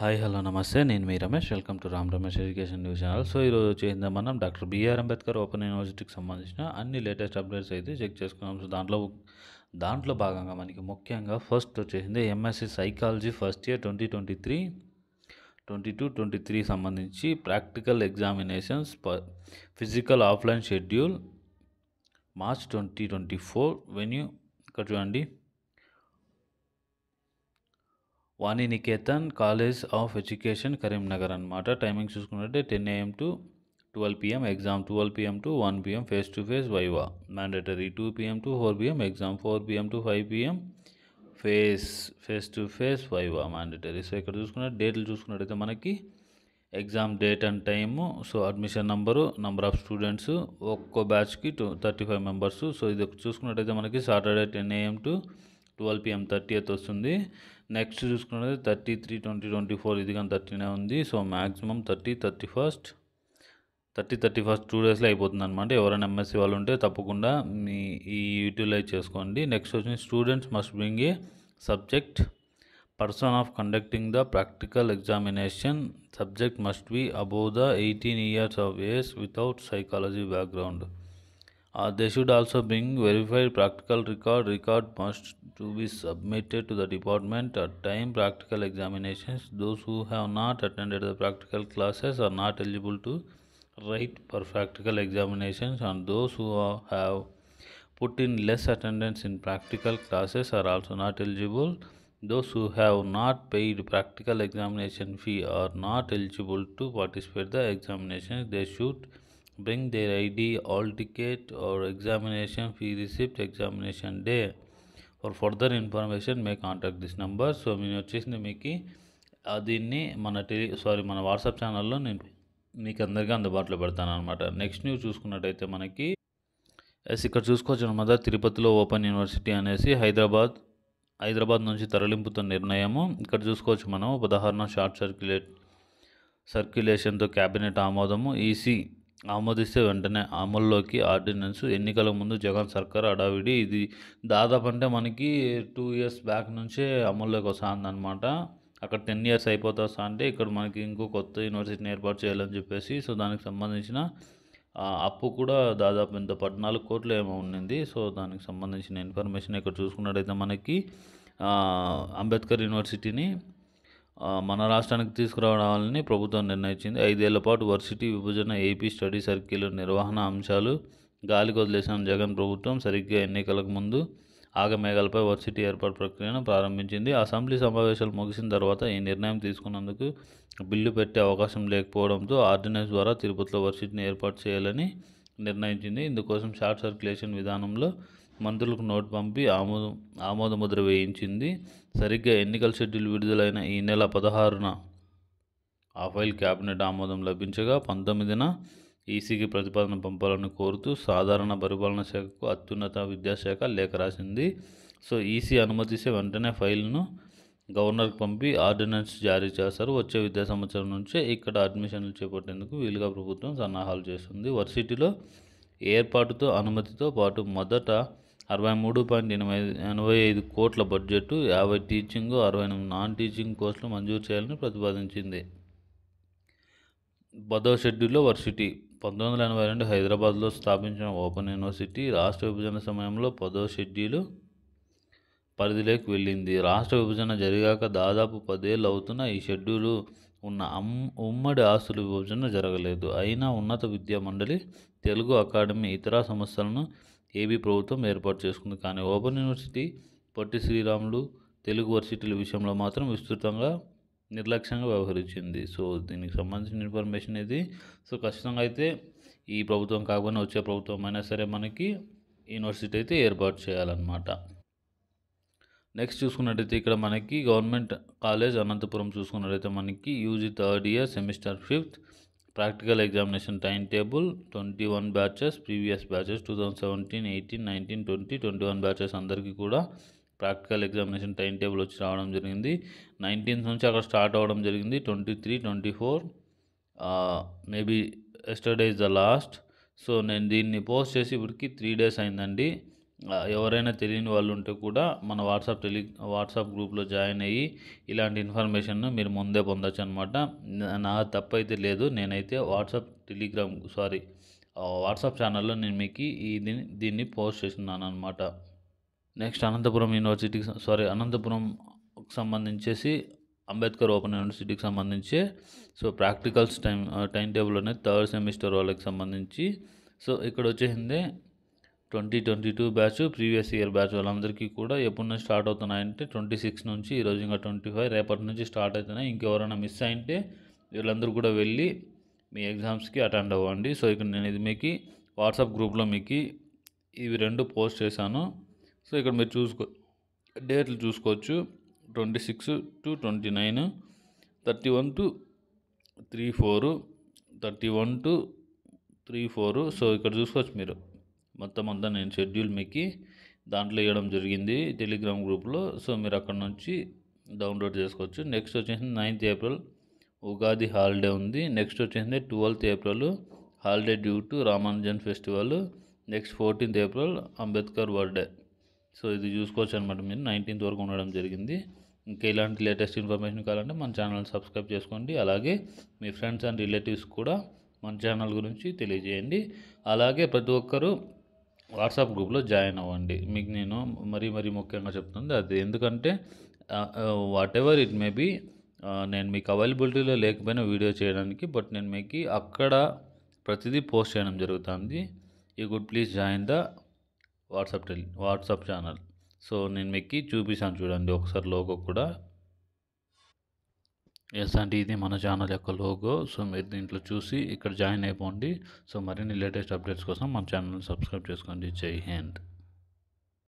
Hi hello namaste నేను మీ Ramesh welcome to Ram Ramesh education news channel so ఈరోజు వచ్చేసింది మనం డాక్టర్ బిఆర్ అంబేద్కర్ ఓపెన్ యూనివర్సిటీకి సంబంధించిన అన్ని లేటెస్ట్ అప్డేట్స్ అయితే చెక్ చేసుకున్నాం సో దాంట్లో దాంట్లో భాగంగా మనకి ముఖ్యంగా ఫస్ట్ వచ్చేసింది MSc psychology first year twenty twenty three twenty two twenty three సంబంధించి practical examinations physical offline schedule March twenty twenty four venue ఇక్కడ చూడండి Vaniniketan college of education Karimnagar అనమాట టైమింగ్ చూసుకున్నట్టే ten AM to twelve PM exam twelve PM to one PM face to face viva mandatory two PM to four PM exam four PM to five PM face face to face viva mandatory so ఇక్కడ చూసుకున్న డేట్లు చూసుకున్నట్టయితే మనకి exam date and time so admission number number of students ఒక్కో బ్యాచ్కి two thirty five members so ఇది చూసుకున్నట్టయితే మనకి Saturday ten AM to twelve PM thirty eighth వస్తుంది నెక్స్ట్ చూసుకున్నది thirty three twenty twenty four ఇది కానీ థర్టీనే ఉంది so maximum thirty thirty first thirty thirty first two డేస్లో అయిపోతుంది అనమాట ఎవరైనా ఎంఎస్సీ వాళ్ళు ఉంటే తప్పకుండా మీ ఈ యూటిలైజ్ చేసుకోండి నెక్స్ట్ వచ్చి students must bring a subject person of conducting the practical examination subject must be above the eighteen years of age without psychology background Uh, they should also bring verified practical record. Record must to be submitted to the department at time practical examinations. Those who have not attended the practical classes are not eligible to write for practical examinations and those who are, have put in less attendance in practical classes are also not eligible. Those who have not paid practical examination fee are not eligible to participate the examinations. They should bring their ID, all ticket or examination fee receipt examination day. For further information may contact this number so నేను వచ్చేసింది మీకు దీన్ని మన tele sorry మన WhatsApp ఛానల్లో నేను మీకు అందరికీ అందుబాటులో పెడతాను అనమాట నెక్స్ట్ న్యూస్ చూసుకున్నట్టయితే మనకి ఎస్ ఇక్కడ చూసుకోవచ్చు అనమాట తిరుపతిలో ఓపెన్ యూనివర్సిటీ అనేసి హైదరాబాద్ హైదరాబాద్ నుంచి తరలింపుతో నిర్ణయము ఇక్కడ చూసుకోవచ్చు మనం ఉదాహరణ షార్ట్ సర్క్యులేట్ సర్క్యులేషన్తో క్యాబినెట్ ఆమోదము ఈసీ e ఆమోదిస్తే వెంటనే అమల్లోకి ఆర్డినెన్స్ ఎన్నికల ముందు జగన్ సర్కార్ అడావిడి ఇది దాదాపు అంటే మనకి టూ ఇయర్స్ బ్యాక్ నుంచే అమల్లోకి అనమాట అక్కడ టెన్ ఇయర్స్ అయిపోతా అంటే ఇక్కడ మనకి ఇంకో కొత్త యూనివర్సిటీని ఏర్పాటు చేయాలని చెప్పేసి సో దానికి సంబంధించిన అప్పు కూడా దాదాపు ఇంత పద్నాలుగు కోట్లు ఏమో ఉండింది సో దానికి సంబంధించిన ఇన్ఫర్మేషన్ ఇక్కడ చూసుకున్నట్టయితే మనకి అంబేద్కర్ యూనివర్సిటీని మన రాష్ట్రానికి తీసుకురావాలని ప్రభుత్వం నిర్ణయించింది ఐదేళ్ల పాటు వర్సిటీ విభజన ఏపీ స్టడీ సర్కిల్ నిర్వహణ అంశాలు గాలికి వదిలేసిన జగన్ ప్రభుత్వం సరిగ్గా ఎన్నికలకు ముందు ఆగమేఘాలపై వర్సిటీ ఏర్పాటు ప్రక్రియను ప్రారంభించింది అసెంబ్లీ సమావేశాలు ముగిసిన తర్వాత ఈ నిర్ణయం తీసుకున్నందుకు బిల్లు పెట్టే అవకాశం లేకపోవడంతో ఆర్డినెన్స్ ద్వారా తిరుపతిలో వర్సిటీని ఏర్పాటు చేయాలని నిర్ణయించింది ఇందుకోసం షార్ట్ సర్క్యులేషన్ విధానంలో మంత్రులకు నోటు పంపి ఆమోదం ఆమోద ముద్ర వేయించింది సరిగ్గా ఎన్నికల షెడ్యూల్ విడుదలైన ఈ నెల పదహారున ఆ ఫైల్ క్యాబినెట్ ఆమోదం లభించగా పంతొమ్మిదిన ఈసీకి ప్రతిపాదన పంపాలని కోరుతూ సాధారణ పరిపాలన శాఖకు అత్యున్నత విద్యాశాఖ లేఖ రాసింది సో ఈసీ అనుమతిస్తే వెంటనే ఫైల్ను గవర్నర్కి పంపి ఆర్డినెన్స్ జారీ చేస్తారు వచ్చే విద్యా సంవత్సరం నుంచే ఇక్కడ అడ్మిషన్లు చేపట్టేందుకు వీలుగా ప్రభుత్వం సన్నాహాలు చేస్తుంది వర్సిటీలో ఏర్పాటుతో అనుమతితో పాటు మొదట అరవై మూడు పాయింట్ ఎనభై ఎనభై ఐదు కోట్ల బడ్జెట్ యాభై టీచింగ్ అరవై ఎనిమిది నాన్ టీచింగ్ కోర్సులు మంజూరు చేయాలని ప్రతిపాదించింది పదో షెడ్యూల్లో వర్సిటీ పంతొమ్మిది వందల ఎనభై రెండు హైదరాబాద్లో స్థాపించిన ఓపెన్ యూనివర్సిటీ రాష్ట్ర విభజన సమయంలో పదో షెడ్యూలు పరిధిలోకి వెళ్ళింది రాష్ట్ర విభజన జరిగాక దాదాపు పదేళ్ళు అవుతున్న ఈ షెడ్యూలు ఉన్న ఉమ్మడి ఆస్తుల విభజన జరగలేదు అయినా ఉన్నత విద్యా మండలి తెలుగు అకాడమీ ఇతర సంస్థలను ఏబీ ప్రభుత్వం ఏర్పాటు చేసుకుంది కానీ ఓపెన్ యూనివర్సిటీ పొట్టి శ్రీరాములు తెలుగు వర్సిటీల విషయంలో మాత్రం విస్తృతంగా నిర్లక్ష్యంగా వ్యవహరించింది సో దీనికి సంబంధించిన ఇన్ఫర్మేషన్ ఇది సో ఖచ్చితంగా అయితే ఈ ప్రభుత్వం కాకుండా వచ్చే ప్రభుత్వం అయినా సరే మనకి యూనివర్సిటీ అయితే ఏర్పాటు చేయాలన్నమాట నెక్స్ట్ చూసుకున్నట్టయితే ఇక్కడ మనకి గవర్నమెంట్ కాలేజ్ అనంతపురం చూసుకున్నట్టయితే మనకి UG third year semester fifth practical examination time table twenty one batches previous batches two thousand seventeen eighteen nineteen twenty twenty one batches అందరికీ కూడా ప్రాక్టికల్ ఎగ్జామినేషన్ టైం టేబుల్ వచ్చి రావడం జరిగింది నైన్టీన్త్ నుంచి అక్కడ స్టార్ట్ అవ్వడం జరిగింది twenty three twenty four maybe yesterday is the last so నేను దీన్ని పోస్ట్ చేసి ఇప్పటికి త్రీ డేస్ అయిందండి ఎవరైనా తెలియని వాళ్ళు ఉంటే కూడా మన వాట్సాప్ టెలి వాట్సాప్ గ్రూప్లో జాయిన్ అయ్యి ఇలాంటి ఇన్ఫర్మేషన్ను మీరు ముందే పొందొచ్చు అనమాట నా తప్పు అయితే లేదు నేనైతే వాట్సాప్ టెలిగ్రామ్ సారీ వాట్సాప్ ఛానల్లో నేను మీకు ఈ దీన్ని దీన్ని పోస్ట్ చేస్తున్నాను అనమాట నెక్స్ట్ అనంతపురం యూనివర్సిటీకి సారీ అనంతపురంకి సంబంధించేసి అంబేద్కర్ ఓపెన్ యూనివర్సిటీకి సంబంధించి so practicals time time table అనేది థర్డ్ సెమిస్టర్ వాళ్ళకి సంబంధించి సో ఇక్కడ వచ్చేసింది twenty twenty two batch previous year batch వాళ్ళందరికీ కూడా ఎప్పటి నుంచి స్టార్ట్ అవుతున్నాయంటే ట్వంటీ సిక్స్ నుంచి ఈరోజు ఇంకా ట్వంటీ ఫైవ్ రేపటి నుంచి స్టార్ట్ అవుతున్నాయి ఇంకెవరైనా మిస్ అయింటే వీళ్ళందరూ కూడా వెళ్ళి మీ ఎగ్జామ్స్కి అటెండ్ అవ్వండి సో ఇక్కడ నేను ఇది మీకు వాట్సాప్ గ్రూప్లో మీకు ఇవి రెండు పోస్ట్ చేశాను సో ఇక్కడ మీరు చూసుకో డేట్లు చూసుకోవచ్చు twenty six to twenty nine thirty one to three four thirty one to three four so ఇక్కడ చూసుకోవచ్చు మీరు మొత్తం అంతా నేను షెడ్యూల్ మీకు దాంట్లో ఇవ్వడం జరిగింది టెలిగ్రామ్ గ్రూప్లో సో మీరు అక్కడ నుంచి డౌన్లోడ్ చేసుకోవచ్చు నెక్స్ట్ వచ్చేసి నైన్త్ ఏప్రిల్ ఉగాది హాలిడే ఉంది నెక్స్ట్ వచ్చేసి twelfth April holiday due to Ramanujan festival next fourteenth April Ambedkar birthday so ఇది చూసుకోవచ్చు అనమాట మీరు నైన్టీన్త్ వరకు ఉండడం జరిగింది ఇంకా ఇలాంటి లేటెస్ట్ ఇన్ఫర్మేషన్ కావాలంటే మన ఛానల్ సబ్స్క్రైబ్ చేసుకోండి అలాగే మీ ఫ్రెండ్స్ అండ్ రిలేటివ్స్ కూడా మన ఛానల్ గురించి తెలియజేయండి అలాగే ప్రతి ఒక్కరూ వాట్సాప్ గ్రూప్లో జాయిన్ అవ్వండి మీకు నేను మరీ మరీ ముఖ్యంగా చెప్తుంది అది ఎందుకంటే whatever it may be నేను మీకు అవైలబిలిటీలో లేకపోయినా వీడియో చేయడానికి బట్ నేను మీకు అక్కడ ప్రతిదీ పోస్ట్ చేయడం జరుగుతుంది you could please join the WhatsApp tel WhatsApp channel so నేను మీకు చూపిస్తాను చూడండి ఒకసారి లోగో కూడా ఎస్ అంటే ఇది మన ఛానల్ యొక్క లోగో సో మీరు దీంట్లో చూసి ఇక్కడ జాయిన్ అయిపోండి సో మరిన్ని లేటెస్ట్ అప్డేట్స్ కోసం మన ఛానల్ సబ్స్క్రైబ్ చేసుకోండి జై హింద్